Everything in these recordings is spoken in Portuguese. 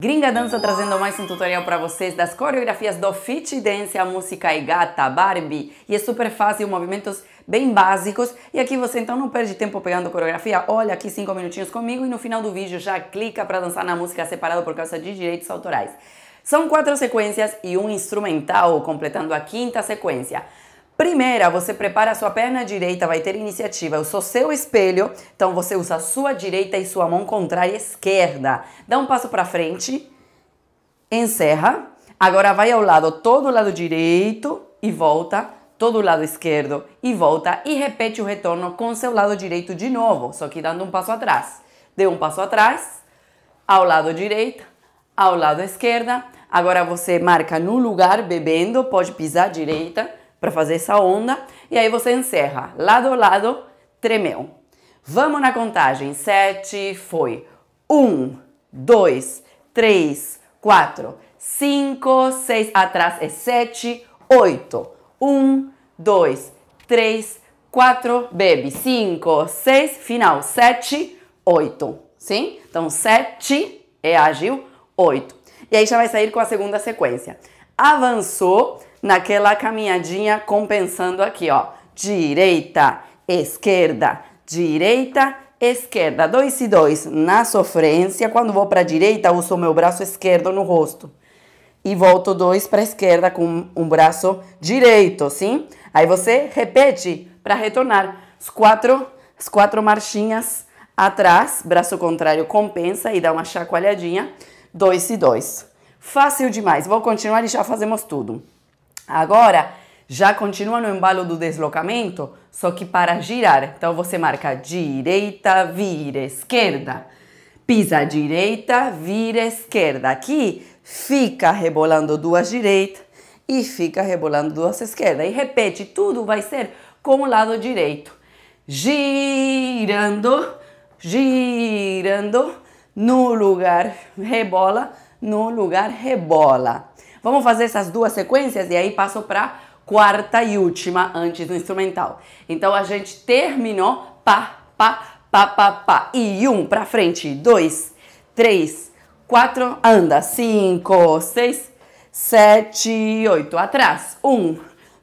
Gringa Dança trazendo mais um tutorial para vocês das coreografias do Fit Dance, a música é gata, Barbie. E é super fácil, movimentos bem básicos. E aqui você então não perde tempo pegando coreografia. Olha aqui 5 minutinhos comigo e no final do vídeo já clica para dançar na música separado por causa de direitos autorais. São quatro sequências e um instrumental, completando a quinta sequência. Primeira, você prepara a sua perna direita, vai ter iniciativa. Eu sou seu espelho, então você usa a sua direita e sua mão contrária esquerda. Dá um passo para frente, encerra. Agora vai ao lado, todo o lado direito e volta, todo o lado esquerdo e volta e repete o retorno com seu lado direito de novo, só que dando um passo atrás. Deu um passo atrás, ao lado direito, ao lado esquerda. Agora você marca no lugar bebendo, pode pisar direita para fazer essa onda e aí você encerra lado a lado tremeu vamos na contagem sete foi um dois três quatro cinco seis atrás é sete oito um dois três quatro baby cinco seis final sete oito sim então sete é ágil oito e aí já vai sair com a segunda sequência avançou naquela caminhadinha compensando aqui, ó. Direita, esquerda, direita, esquerda. Dois e dois. Na sofrência, quando vou para a direita, uso meu braço esquerdo no rosto. E volto dois para a esquerda com um braço direito, sim? Aí você repete para retornar. Os quatro, as quatro marchinhas atrás, braço contrário compensa e dá uma chacoalhadinha. Dois e dois. Fácil demais. Vou continuar e já fazemos tudo. Agora, já continua no embalo do deslocamento, só que para girar. Então você marca direita, vira esquerda. Pisa direita, vira esquerda. Aqui fica rebolando duas direitas e fica rebolando duas esquerdas. E repete, tudo vai ser com o lado direito. Girando, girando, no lugar rebola, no lugar rebola. Vamos fazer essas duas sequências e aí passo para quarta e última antes do instrumental. Então a gente terminou pá, pá, pá, pá, pa E um para frente, dois, três, quatro, anda, cinco, seis, sete, oito, atrás, um,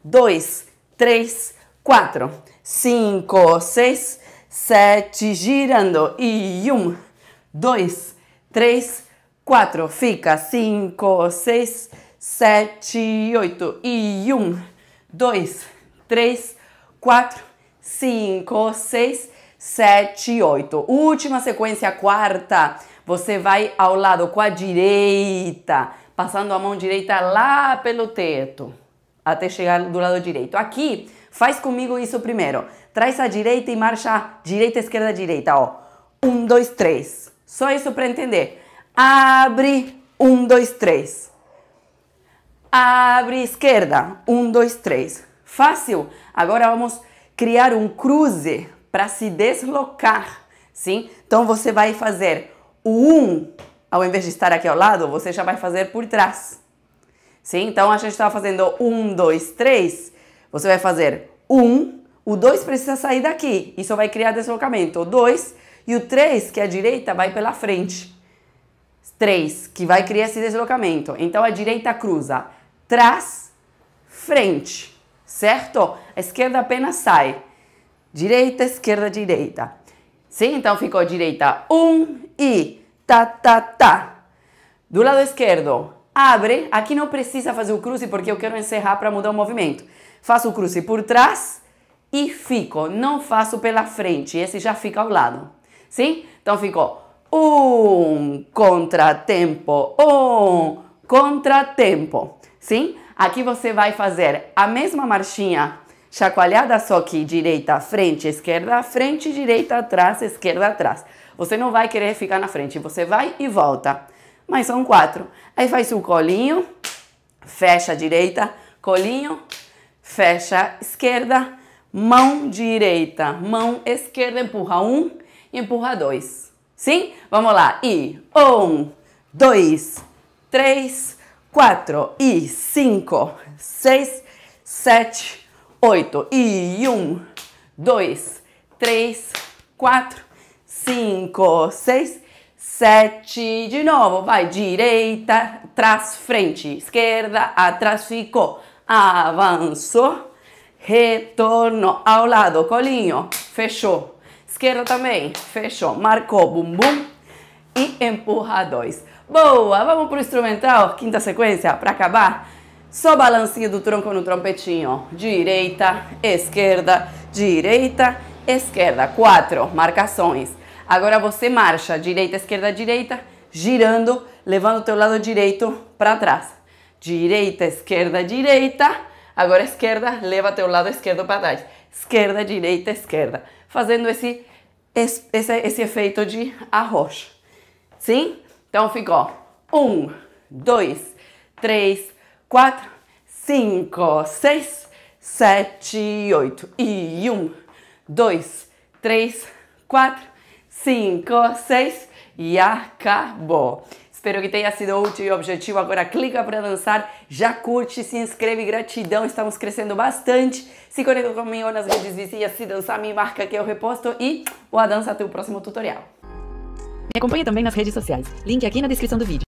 dois, três, quatro, cinco, seis, sete, girando e um, dois, três, quatro, fica cinco, seis, sete, oito. E um, dois, três, quatro, cinco, seis, sete, oito. Última sequência, quarta. Você vai ao lado com a direita, passando a mão direita lá pelo teto, até chegar do lado direito. Aqui, faz comigo isso primeiro. Traz a direita e marcha direita, esquerda, direita, ó. Um, dois, três. Só isso para entender. Abre, um, dois, três Abre esquerda. Um, dois, três. Fácil. Agora vamos criar um cruze para se deslocar, sim? Então você vai fazer o um, ao invés de estar aqui ao lado, você já vai fazer por trás. Sim? Então a gente estava tá fazendo um, dois, três. Você vai fazer um, o dois precisa sair daqui. Isso vai criar deslocamento. O dois e o três, que é a direita, vai pela frente. Três, que vai criar esse deslocamento. Então a direita cruza trás, frente, certo? A esquerda apenas sai. Direita, esquerda, direita. Sim, então ficou direita um e ta ta ta Do lado esquerdo, abre. Aqui não precisa fazer o cruze porque eu quero encerrar para mudar o movimento. Faço o cruze por trás e fico. Não faço pela frente, esse já fica ao lado. Sim? Então ficou um contratempo, um contratempo. Sim? Aqui você vai fazer a mesma marchinha chacoalhada, só que direita à frente, esquerda à frente, direita atrás, esquerda atrás. Você não vai querer ficar na frente, você vai e volta. Mas são quatro. Aí faz o colinho, fecha a direita, colinho, fecha a esquerda, mão direita, mão esquerda, empurra um e empurra dois. Sim? Vamos lá. E um, dois, três, 4 e 5, 6, 7, 8 e 1, 2, 3, 4, 5, 6, 7. De novo, vai direita, trás, frente, esquerda, atrás, ficou, avançou, retornou ao lado, colinho, fechou, esquerda também, fechou, marcou, bumbum. bum e empurra dois. Boa! Vamos pro instrumental, quinta sequência, para acabar? Só balancinho do tronco no trompetinho, Direita, esquerda, direita, esquerda. Quatro marcações. Agora você marcha direita, esquerda, direita, girando, levando o teu lado direito para trás. Direita, esquerda, direita. Agora esquerda, leva teu lado esquerdo para trás. Esquerda, direita, esquerda. Fazendo esse, esse, esse efeito de arroxo. Sim? Então ficou Um, dois, três, quatro, cinco, seis, sete, oito. E um, dois, três, quatro, cinco, seis. E acabou. Espero que tenha sido útil e objetivo. Agora clica para dançar, já curte, se inscreve, gratidão. Estamos crescendo bastante. Se conecta comigo nas redes vizinhas, se dançar, me marca que eu reposto e boa dança até o próximo tutorial. Me acompanhe também nas redes sociais. Link aqui na descrição do vídeo.